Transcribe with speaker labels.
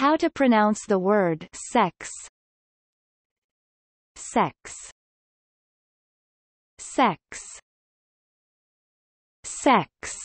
Speaker 1: How to pronounce the word sex sex sex sex